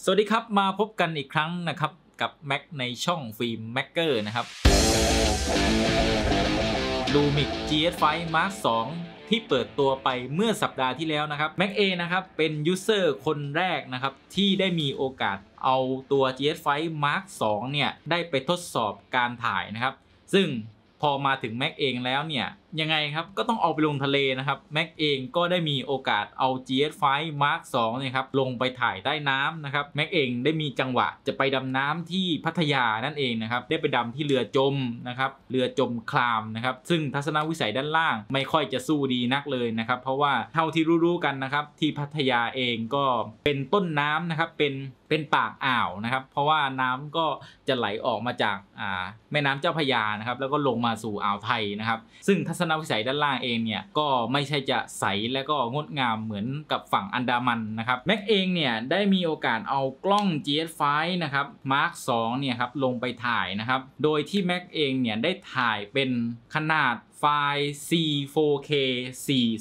สวัสดีครับ มาพบกันอีกครั้งนะครับ กับแม็กในช่องฟิล์มแม็กเกอร์นะครับลูมิก GS5 Mark 2 ที่เปิดตัวไปเมื่อสัปดาห์ที่แล้วนะครับแม็กเอนะครับ เป็นยูเซอร์คนแรกนะครับ ที่ได้มีโอกาสเอาตัว GS5 Mark 2เนี่ย ได้ไปทดสอบการถ่ายนะครับ ซึ่งพอมาถึงแม็กเองแล้วเนี่ยยังไงครับก็ต้องเอาไปลงทะเลนะครับแม็กเองก็ได้มีโอกาสเอา GS5 Mark 2 เนี่ยครับลงไปถ่ายใต้น้ำนะครับแม็กเองได้มีจังหวะจะไปดำน้ำที่พัทยานั่นเองนะครับได้ไปดำที่เรือจมนะครับเรือจมคลามนะครับซึ่งทัศนวิสัยด้านล่างไม่ค่อยจะสู้ดีนักเลยนะครับเพราะว่าเท่าที่รู้ๆกันนะครับที่พัทยาเองก็เป็นต้นน้ำนะครับเป็นเป็นปากอ่าวนะครับเพราะว่าน้ำก็จะไหลออกมาจากแม่น้ำเจ้าพยานะครับแล้วก็ลงมาสู่อ่าวไทยนะครับซึ่งทัศนณวิสัยด้านล่างเองเนี่ยก็ไม่ใช่จะใสและก็งดงามเหมือนกับฝั่งอันดามันนะครับแม็กเองเนี่ยได้มีโอกาสเอากล้อง GS5 นะครับ Mark 2เนี่ยครับลงไปถ่ายนะครับโดยที่แม็กเองเนี่ยได้ถ่ายเป็นขนาดไฟล์ C4K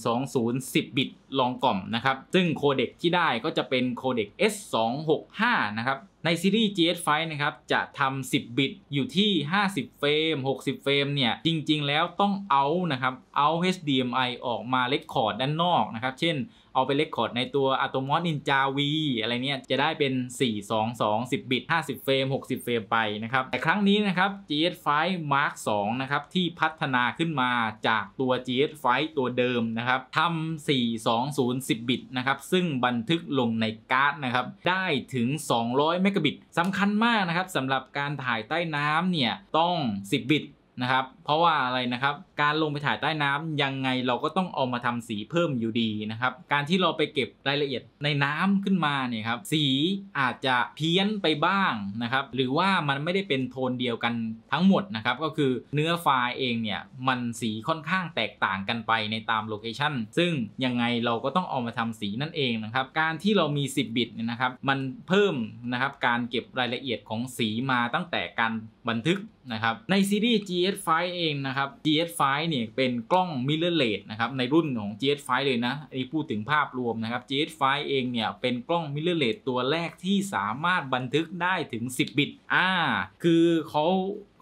420 10 บิตลองกล่อมนะครับ ซึ่งโคเด็กที่ได้ก็จะเป็นโคเด็ก S265 นะครับ ในซีรีส์ GS5 นะครับ จะทำ 10 บิตอยู่ที่ 50 เฟรม 60 เฟรม เนี่ย จริงๆ แล้วต้องเอา นะครับ เอา HDMI ออกมาเลกคอร์ดด้านนอกนะครับ เช่นเอาไปเลกคอร์ดในตัว Atomos Ninja V อะไรเนี่ย จะได้เป็น 4 2 2 10 บิต 50 เฟรม 60 เฟรมไปนะครับ แต่ครั้งนี้นะครับ GS5 Mark 2 นะครับ ที่พัฒนาขึ้นมาจากตัว GS5 ตัวเดิมนะครับทำ 4 2 0 10 บิตนะครับ ซึ่งบันทึกลงในการ์ดนะครับ ได้ถึง 200 เมกะบิตสำคัญมากนะครับสำหรับการถ่ายใต้น้ำเนี่ยต้อง 10 บิตนะครับ เพราะว่าอะไรนะครับการลงไปถ่ายใต้น้ำ ยังไงเราก็ต้องเอามาทำสีเพิ่มอยู่ดีนะครับการที่เราไปเก็บรายละเอียดในน้ำขึ้นมาเนี่ยครับสีอาจจะเพี้ยนไปบ้างนะครับ หรือว่ามันไม่ได้เป็นโทนเดียวกันทั้งหมดนะครับ ก็คือเนื้อไฟล์เองเนี่ย มันสีค่อนข้างแตกต่างกันไปในตามโลเคชันซึ่งยังไงเราก็ต้องเอามาทำสีนั่นเองนะครับ การที่เรามี 10 บิตเนี่ยนะครับมันเพิ่มนะครับการเก็บรายละเอียดของสีมาตั้งแต่การบันทึกนะครับในซีรีส์ GS5 เองนะครับ GS5 เนี่ยเป็นกล้องมิเรอร์เลสนะครับ ในรุ่นของ g s 5เลยนะอันนี้พูดถึงภาพรวมนะครับ g s 5เองเนี่ยเป็นกล้องมิเรอร์เลสตัวแรกที่สามารถบันทึกได้ถึง 10บิตอ่าคือเขา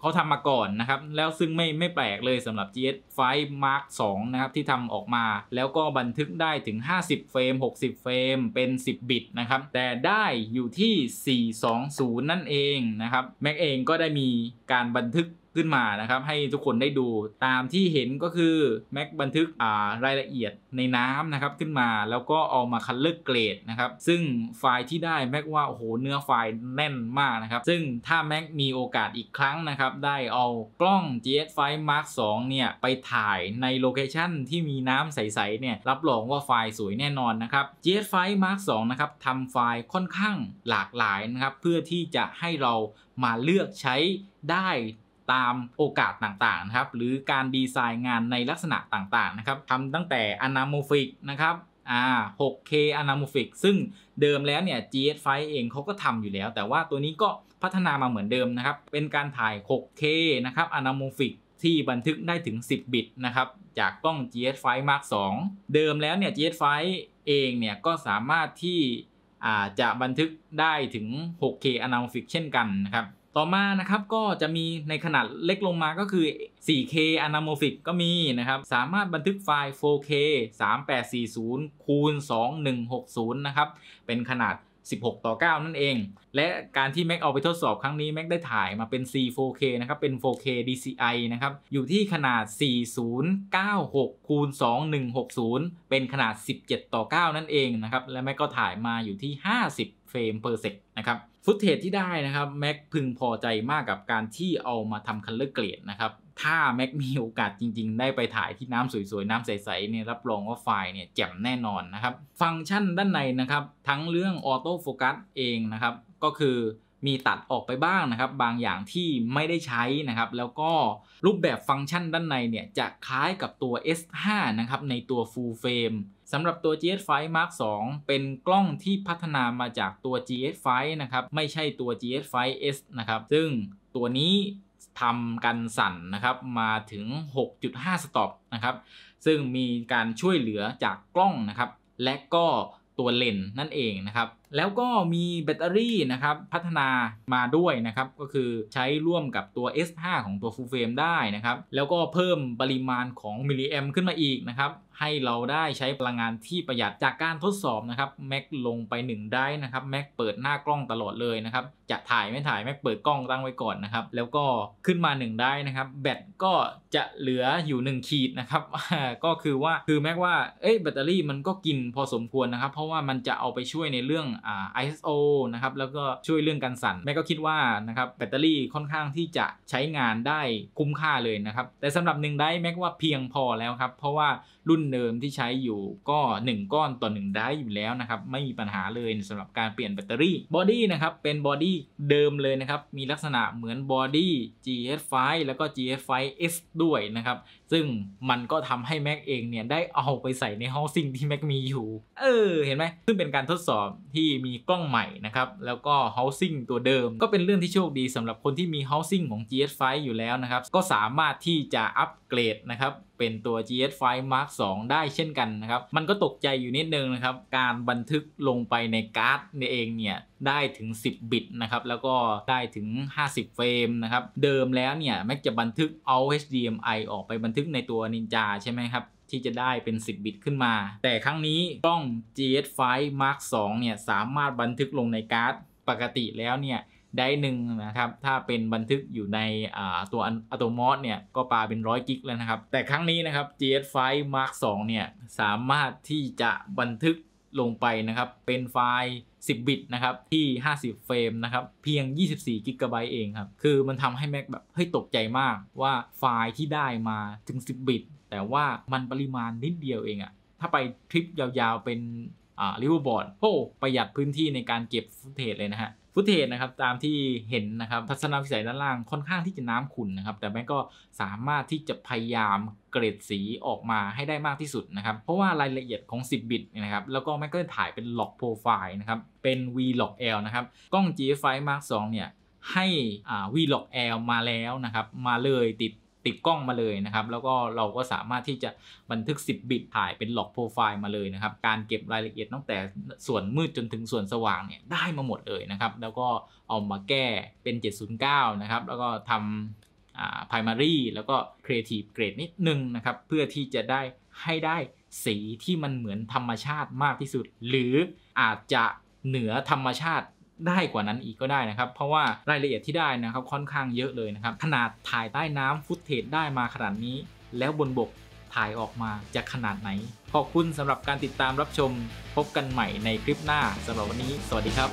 เขาทำมาก่อนนะครับ แล้วซึ่งไม่ไม่แปลกเลยสำหรับ GS5 Mark 2นะครับที่ทำออกมาแล้วก็บันทึกได้ถึง 50 เฟรม 60 เฟรมเป็น 10บิตนะครับ แต่ได้อยู่ที่420นั่นเองนะครับแม็กเองก็ได้มีการบันทึกขึ้นมานะครับให้ทุกคนได้ดูตามที่เห็นก็คือ แม็กบันทึกรายละเอียดในน้ำนะครับ ขึ้นมาแล้วก็เอามาคัดเลือกเกรดนะครับ ซึ่งไฟล์ที่ได้แม็กว่า โอ้โหเนื้อไฟล์แน่นมากนะครับ ซึ่งถ้าแม็กมีโอกาสอีกครั้งนะครับ ได้เอากล้อง GS5 Mark 2เนี่ย ไปถ่ายในโลเคชันที่มีน้ำใสๆเนี่ย รับรองว่าไฟล์สวยแน่นอนนะครับ GS5 Mark 2นะครับทำไฟล์ค่อนข้างหลากหลายนะครับเพื่อที่จะให้เรามาเลือกใช้ได้ตามโอกาสต่างๆ นะครับ หรือการดีไซน์งานในลักษณะต่างๆ นะครับทำตั้งแต่อนาโมฟิกนะครับอ่า 6K อนาโมฟิก ซึ่งเดิมแล้วเนี่ย GS5 เองเขาก็ทำอยู่แล้ว แต่ว่าตัวนี้ก็พัฒนามาเหมือนเดิมนะครับ เป็นการถ่าย 6K นะครับ อนาโมฟิกที่บันทึกได้ถึง 10 บิตนะครับ จากกล้อง GS5 Mark 2 เดิมแล้วเนี่ย GS5 เองเนี่ยก็สามารถที่จะบันทึกได้ถึง 6K อนาโมฟิกเช่นกันนะครับต่อมานะครับก็จะมีในขนาดเล็กลงมาก็คือ 4K anamorphic ก็มีนะครับ สามารถบันทึกไฟล์ 4K 3840 คูณ2160 นะครับ เป็นขนาด 16ต่อ9 นั่นเอง และการที่ Mac เอาไปทดสอบครั้งนี้ Mac ได้ถ่ายมาเป็น C4K นะครับ เป็น 4K DCI นะครับ อยู่ที่ขนาด 4096คูณ2160 เป็นขนาด 17ต่อ9นั่นเองนะครับ และ Mac ก็ถ่ายมาอยู่ที่ 50เฟรมเปอร์เซกนะครับฟุตเทจที่ได้นะครับแม็กพึงพอใจมากกับการที่เอามาทำคันเลอร์เกรดนะครับถ้าแม็กมีโอกาสจริงๆ ได้ไปถ่ายที่น้ำสวยๆ น้ำใสๆเนี่ยรับรองว่าไฟล์เนี่ยแจ่มแน่นอนนะครับฟังก์ชันด้านในนะครับ ทั้งเรื่องออโต้โฟกัสเองนะครับ ก็คือมีตัดออกไปบ้างนะครับบางอย่างที่ไม่ได้ใช้นะครับ แล้วก็รูปแบบฟังก์ชันด้านในเนี่ยจะคล้ายกับตัว S5 นะครับในตัว Full Frame สำหรับตัว g s 5 Mark 2 เป็นกล้องที่พัฒนามาจากตัว g s 5นะครับ ไม่ใช่ตัว g s 5 s นะครับ ซึ่งตัวนี้ทำกันสั่นนะครับมาถึง 6.5สต็อปนะครับ ซึ่งมีการช่วยเหลือจากกล้องนะครับ และก็ตัวเลนนั่นเองนะครับแล้วก็มีแบตเตอรี่นะครับพัฒนามาด้วยนะครับก็คือใช้ร่วมกับตัว S5 ของตัว Full Frame ได้นะครับ แล้วก็เพิ่มปริมาณของมิลลิแอมขึ้นมาอีกนะครับ ให้เราได้ใช้พลังงานที่ประหยัดจากการทดสอบนะครับแม็กลงไป 1 ได้นะครับแม็กเปิดหน้ากล้องตลอดเลยนะครับจะถ่ายไม่ถ่ายแม็กเปิดกล้องตั้งไว้ก่อนนะครับแล้วก็ขึ้นมา 1 ได้นะครับ แบตก็จะเหลืออยู่1ขีดนะครับก็คือว่าคือแม็กว่าเอ้ยแบตเตอรี่มันก็กินพอสมควรนะครับ เพราะว่ามันจะเอาไปช่วยในเรื่อง ISO นะครับ แล้วก็ช่วยเรื่องการสั่น แม่ก็คิดว่านะครับ แบตเตอรี่ค่อนข้างที่จะใช้งานได้คุ้มค่าเลยนะครับ แต่สำหรับหนึ่งได้แม็กว่าเพียงพอแล้วครับ เพราะว่ารุ่นเดิมที่ใช้อยู่ก็ 1 ก้อน ต่อ 1 ได้อยู่แล้วนะครับ ไม่มีปัญหาเลยสำหรับการเปลี่ยนแบตเตอรี่บอดี้นะครับ เป็นบอดี้เดิมเลยนะครับ มีลักษณะเหมือนบอดี้ GS5 แล้วก็ GS5 S ด้วยนะครับ ซึ่งมันก็ทำให้แม็กเองเนี่ย ได้เอาไปใส่ในห้องซิ่งที่แม็กมีอยู่ เออ เห็นไหม ซึ่งเป็นการทดสอบที่มีกล้องใหม่นะครับ แล้วก็เฮาซิ่งตัวเดิม ก็เป็นเรื่องที่โชคดีสำหรับคนที่มีเฮาซิ่งของ GS5 อยู่แล้วนะครับก็สามารถที่จะอัปเกรดนะครับเป็นตัว GS5 Mark 2 ได้เช่นกันนะครับ มันก็ตกใจอยู่นิดนึงนะครับ การบันทึกลงไปในการ์ดนเองเนี่ย ได้ถึง 10 บิตนะครับ แล้วก็ได้ถึง 50 เฟรมนะครับ เดิมแล้วเนี่ยแม็กจะบันทึกเอา HDMI ออกไปบันทึกในตัวนินจา ใช่ไหมครับ ที่จะได้เป็น 10 บิตขึ้นมา แต่ครั้งนี้กล้อง GS5 Mark 2 เนี่ย สามารถบันทึกลงในการ์ด ปกติแล้วเนี่ยได้หนึ่งนะครับ ถ้าเป็นบันทึกอยู่ในตัวอัตโตมอสเนี่ย ก็ปาเป็นร้อยกิกแล้วนะครับ แต่ครั้งนี้นะครับ GS5 Mark 2 เนี่ย สามารถที่จะบันทึกลงไปนะครับ เป็นไฟล์ 10 บิตนะครับ ที่ 50 เฟรมนะครับ เพียง 24 กิกะไบต์เองครับ คือมันทำให้แม็กแบบเฮ้ยตกใจมากว่าไฟล์ที่ได้มาถึง 10 บิต แต่ว่ามันปริมาณนิดเดียวเองอะถ้าไปทริปยาวๆเป็นอ่าริเวอร์บอร์ดโอ้ประหยัดพื้นที่ในการเก็บฟุตเทจเลยนะฮะฟุตเทจนะครับ ตามที่เห็นนะครับทัศนวิสัยด้านล่างค่อนข้างที่จะน้ำขุ่นนะครับ แต่แม่ก็สามารถที่จะพยายามเกรดสีออกมาให้ได้มากที่สุดนะครับ เพราะว่ารายละเอียดของ 10 บิตนะครับ แล้วก็แม่ก็ถ่ายเป็นล็อกโปรไฟล์นะครับ เป็น v l o g l นะครับ กล้อง g 5 Mark 2 เนี่ย ให้ v l o g l มาแล้วนะครับ มาเลยติดติดกล้องมาเลยนะครับแล้วก็เราก็สามารถที่จะบันทึก 10บิตถ่ายเป็นหลอกโปรไฟล์มาเลยนะครับ การเก็บรายละเอียดตั้งแต่ส่วนมืดจนถึงส่วนสว่างเนี่ยได้มาหมดเลยนะครับแล้วก็เอามาแก้เป็น 709 นะครับแล้วก็ทำอ่า primary แล้วก็ creative grade นิดนึงนะครับเพื่อที่จะได้ให้ได้สีที่มันเหมือนธรรมชาติมากที่สุด หรืออาจจะเหนือธรรมชาติได้กว่านั้นอีกก็ได้นะครับ เพราะว่ารายละเอียดที่ได้นะครับค่อนข้างเยอะเลยนะครับ ขนาดถ่ายใต้น้ำฟุตเทจได้มาขนาดนี้ แล้วบนบกถ่ายออกมาจะขนาดไหน ขอบคุณสำหรับการติดตามรับชมพบกันใหม่ในคลิปหน้าสำหรับวันนี้สวัสดีครับ